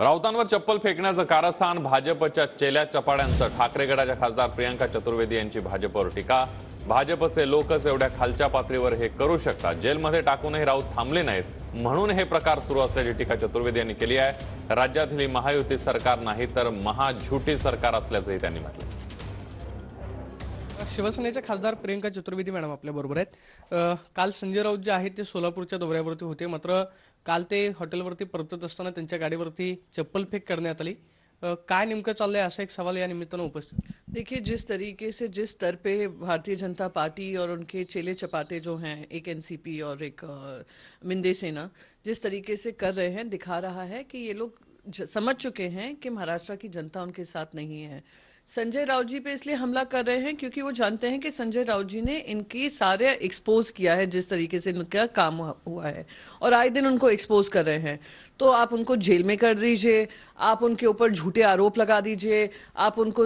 राऊतांवर चप्पल फेकण्याचं कारस्थान भाजपच्या चेल्या चपाड्यांचं ठाकरेगडाच्या खासदार प्रियंका चतुर्वेदी यांची भाजपवर टीका भाजपचे लोकच एवढ्या खालच्या पातळीवर हे करू शकतात जेलमध्ये टाकूनही राऊत थांबले नाहीत म्हणून हे प्रकार सुरू असल्याची टीका चतुर्वेदी यांनी केली आहे राज्यातील ही महायुती सरकार नाही तर महाझुटी सरकार असल्याचंही त्यांनी म्हटलं शिवसेने के खासदार प्रियंका चतुर्वेदी मैडम अपने बरबर है काल संजय राउत जे आहेत सोलापुर दौर होते मात्र काल ते हॉटेलवरती परतत गाड़ी त्यांच्या चप्पल फेक कर आली काय नेमकं चाललंय ऐसा एक सवाल या निमित्तानं उपस्थित देखिए जिस तरीके से जिस स्तर पे भारतीय जनता पार्टी और उनके चेले चपाते जो हैं एक एनसीपी और एक मिंदे सेना जिस तरीके से कर रहे हैं दिखा रहा है कि ये लोग समझ चुके हैं कि महाराष्ट्र की जनता उनके साथ नहीं है संजय राउत जी पे इसलिए हमला कर रहे हैं क्योंकि वो जानते हैं कि संजय राउत जी ने इनकी सारे एक्सपोज किया है जिस तरीके से इनका काम हुआ है और आए दिन उनको एक्सपोज कर रहे हैं तो आप उनको जेल में कर दीजिए आप उनके ऊपर झूठे आरोप लगा दीजिए आप उनको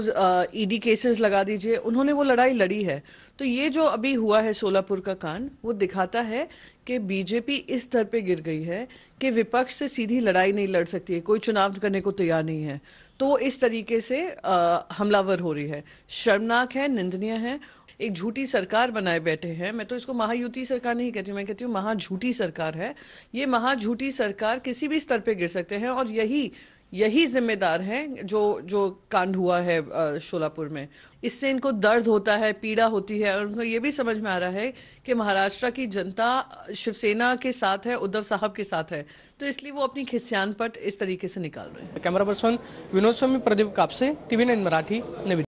ईडी केसेस e लगा दीजिए उन्होंने वो लड़ाई लड़ी है तो ये जो अभी हुआ है सोलापुर का कांड वो दिखाता है कि बीजेपी इस स्तर पर गिर गई है कि विपक्ष से सीधी लड़ाई नहीं लड़ सकती है कोई चुनाव करने को तैयार नहीं है तो इस तरीके से हमलावर हो रही है शर्मनाक है निंदनीय है एक झूठी सरकार बनाए बैठे हैं मैं तो इसको महायुति सरकार नहीं कहती मैं कहती हूँ महा झूठी सरकार है ये महा झूठी सरकार किसी भी स्तर पे गिर सकते हैं और यही यही जिम्मेदार हैं जो जो कांड हुआ है शोलापुर में इससे इनको दर्द होता है पीड़ा होती है और उनको ये भी समझ में आ रहा है कि महाराष्ट्र की जनता शिवसेना के साथ है उद्धव साहब के साथ है तो इसलिए वो अपनी खिस्यान पट इस तरीके से निकाल रहे हैं camera person Vinod Swami Pradeep Kapse TV nine Marathi नवी